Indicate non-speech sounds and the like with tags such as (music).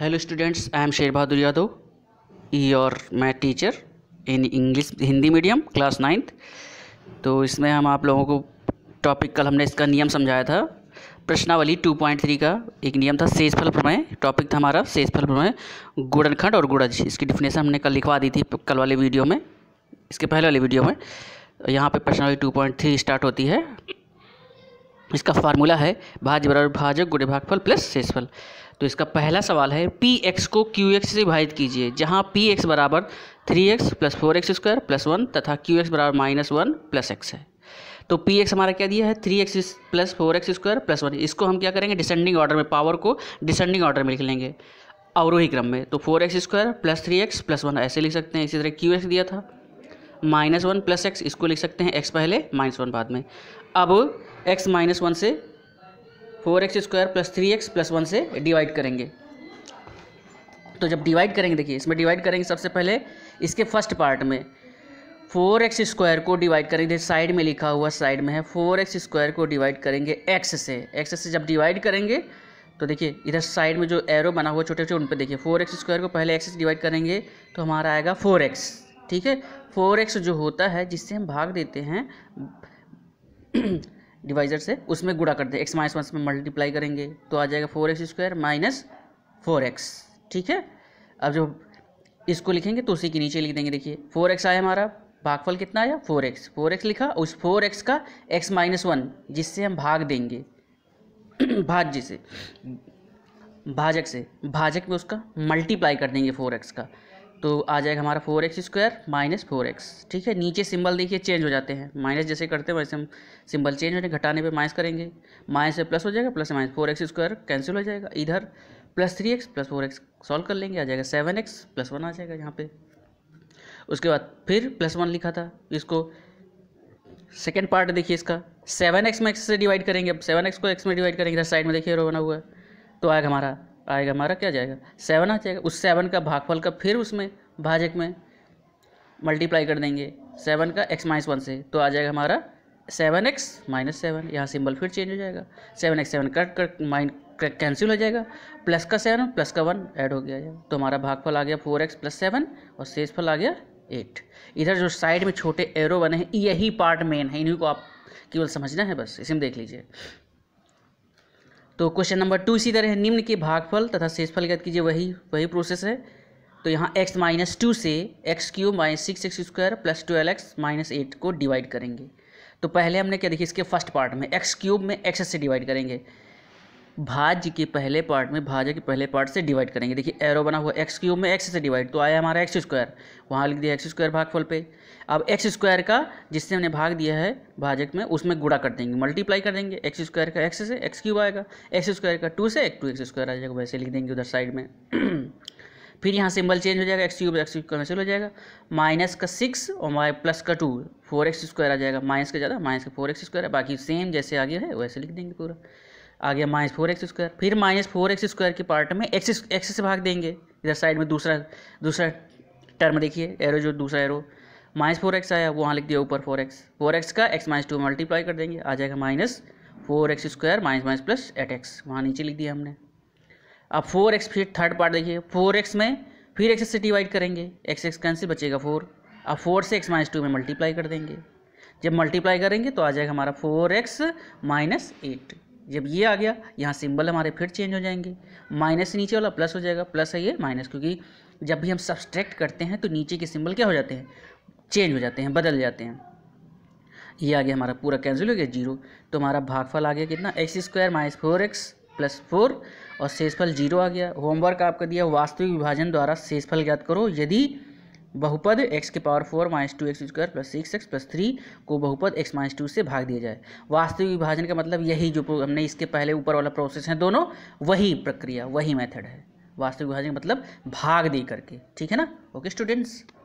hello students I am Sher Bahadur Yadav your मैं teacher in English Hindi medium class ninth तो इसमें हम आप लोगों को टॉपिक कल हमने इसका नियम समझाया था प्रश्नावली 2.3 का एक नियम था शेषफल प्रमेय टॉपिक था हमारा शेषफल प्रमेय गुड़नखंड और गुड़ज इसकी डिफिनेशन हमने कल लिखवा दी थी कल वाले वीडियो में इसके पहले वाले वीडियो में यहाँ पे प्रश्नावली 2.3 स्टार्ट होती है इसका फार्मूला है भाज्य बराबर भाजक गुड़े भागफल प्लस शेषफल तो इसका पहला सवाल है पी एक्स को क्यू एक्स से विभाजित कीजिए जहाँ पी एक्स बराबर three x plus four x square plus one तथा क्यू एक्स बराबर माइनस वन प्लस एक्स है तो पी एक्स हमारा क्या दिया है three x plus four x square plus one इसको हम क्या करेंगे डिसेंडिंग ऑर्डर में पावर को डिसेंडिंग ऑर्डर में लिख लेंगे अवरोही क्रम में तो four x square plus three x plus one ऐसे लिख सकते हैं इसी तरह क्यू एक्स दिया था माइनस वन प्लस एक्स इसको लिख सकते हैं एक्स पहले माइनस वन बाद में अब एक्स माइनस वन से four x square plus three x plus one से डिवाइड करेंगे तो जब डिवाइड करेंगे देखिए इसमें डिवाइड करेंगे सबसे पहले इसके फर्स्ट पार्ट में फोर एक्स स्क्वायर को डिवाइड करेंगे साइड में लिखा हुआ साइड में है फोर एक्स स्क्वायर को डिवाइड करेंगे एक्स से एक्स से जब डिवाइड करेंगे तो देखिए इधर साइड में जो एरो बना हुआ छोटे छोटे उन पर देखिए फोर एक्स स्क्वायर को पहले एक्स से डिवाइड करेंगे तो हमारा आएगा फोर एक्स ठीक है फोर एक्स जो होता है जिससे हम भाग देते हैं डिवाइजर से उसमें गुड़ा करते हैं एक्स माइनस वन से मल्टीप्लाई करेंगे तो आ जाएगा four x square minus four x ठीक है अब जब इसको लिखेंगे तो उसी के नीचे लिख देंगे देखिए फोर एक्स आया हमारा भागफल कितना आया फोर एक्स फोर एक्स लिखा उस फोर एक्स का एक्स माइनस वन जिससे हम भाग देंगे (clears throat) भाज्य से भाजक से भाजक में उसका मल्टीप्लाई कर देंगे फोर एक्स का तो आ जाएगा हमारा four x square minus four x ठीक है नीचे सिंबल देखिए चेंज हो जाते हैं माइनस जैसे करते हैं वैसे हम सिंबल चेंज होने घटाने पे माइनस करेंगे माइनस से प्लस हो जाएगा plus minus four x square cancel हो जाएगा इधर plus three x plus four x solve कर लेंगे आ जाएगा सेवन एक्स प्लस वन आ जाएगा यहाँ पे उसके बाद फिर प्लस वन लिखा था इसको सेकेंड पार्ट देखिए इसका सेवन एक्स में एक्स से डिवाइड करेंगे अब सेवन एक्स को एक्स में डिवाइड करेंगे इधर साइड में देखिए रो बना हुआ है तो आएगा हमारा आएगा हमारा क्या जाएगा सेवन आ जाएगा उस सेवन का भागफल का फिर उसमें भाजक में मल्टीप्लाई कर देंगे सेवन का एक्स माइनस वन से तो आ जाएगा हमारा सेवन एक्स माइनस सेवन यहाँ सिंबल फिर चेंज हो जाएगा सेवन एक्स सेवन कट कर माइन कैंसिल हो जाएगा प्लस का सेवन प्लस का वन ऐड हो गया तो हमारा भागफल आ गया फोर एक्स प्लस सेवन और शेष फल आ गया एट इधर जो साइड में छोटे एरो बने हैं यही पार्ट मेन है इन्हीं को आप केवल समझना है बस इसी में देख लीजिए तो क्वेश्चन नंबर टू इसी तरह निम्न के भागफल तथा शेषफल याद कीजिए वही वही प्रोसेस है तो यहाँ x माइनस टू से x cube minus six x square plus twelve x minus eight को डिवाइड करेंगे तो पहले हमने क्या देखिए इसके फर्स्ट पार्ट में एक्स क्यूब में एक्स से डिवाइड करेंगे भाज्य के पहले पार्ट में भाज्य के पहले पार्ट से डिवाइड करेंगे देखिए एरो बना हुआ एक्स क्यूब में एक्स से डिवाइड तो आया हमारा एक्स स्क्वायर वहाँ लिख दिया एक्स स्क्वायर भागफल पे अब एक्स स्क्वायर का जिससे हमने भाग दिया है भाजक में उसमें गुड़ा कर देंगे मल्टीप्लाई कर देंगे एक्स स्क्वायर का एक्स से एक्स क्यूब आएगा एक्स स्क्वायर का टू से एक टू एक्स स्क्वायर आ जाएगा वैसे लिख देंगे उधर साइड में (clears throat) फिर यहाँ सिंबल चेंज हो जाएगा x cube x cube cancel हो जाएगा माइनस का सिक्स और माइ प्लस का टू फोर एक्स स्क्वायर आ जाएगा माइनस का ज़्यादा माइनस का फोर एक्स स्क्वायर बाकी सेम जैसे आगे है वैसे लिख देंगे पूरा आ गया माइनस फोर एक्स स्क्वायर फिर माइनस फोर एक्स स्क्वायर के पार्ट में एक्स एक्स से भाग देंगे इधर साइड में दूसरा दूसरा टर्म देखिए एरो जो दूसरा एरो माइनस फोर एक्स आया वहाँ लिख दिया ऊपर फोर एक्स फोर एक्स का एक्स माइनस टू मल्टीप्लाई कर देंगे आ जाएगा minus four x square minus minus plus eight x वहाँ नीचे लिख दिया हमने अब फोर एक्स फिर थर्ड पार्ट देखिए फोर एक्स में फिर एक्स से डिवाइड करेंगे एक्स एक्स कैंसिल बचेगा फोर अब फोर से एक्स माइनस टू में मल्टीप्लाई कर देंगे जब मल्टीप्लाई करेंगे तो आ जाएगा हमारा फोर एक्स माइनस एट जब ये आ गया यहाँ सिंबल हमारे फिर चेंज हो जाएंगे माइनस नीचे वाला प्लस हो जाएगा प्लस है ये माइनस क्योंकि जब भी हम सब्सट्रैक्ट करते हैं तो नीचे के सिंबल क्या हो जाते हैं चेंज हो जाते हैं बदल जाते हैं ये आ गया हमारा पूरा कैंसिल हो गया जीरो तो हमारा भागफल आ गया कितना x square minus four x plus four और शेषफल जीरो आ गया होमवर्क आपका दिया वास्तविक विभाजन द्वारा शेषफल ज्ञात करो यदि बहुपद x के power four minus two x square plus six x plus three को बहुपद x माइनस टू से भाग दिया जाए वास्तविक विभाजन का मतलब यही जो हमने इसके पहले ऊपर वाला प्रोसेस है दोनों वही प्रक्रिया वही मेथड है वास्तविक विभाजन का मतलब भाग दे करके ठीक है ना ओके स्टूडेंट्स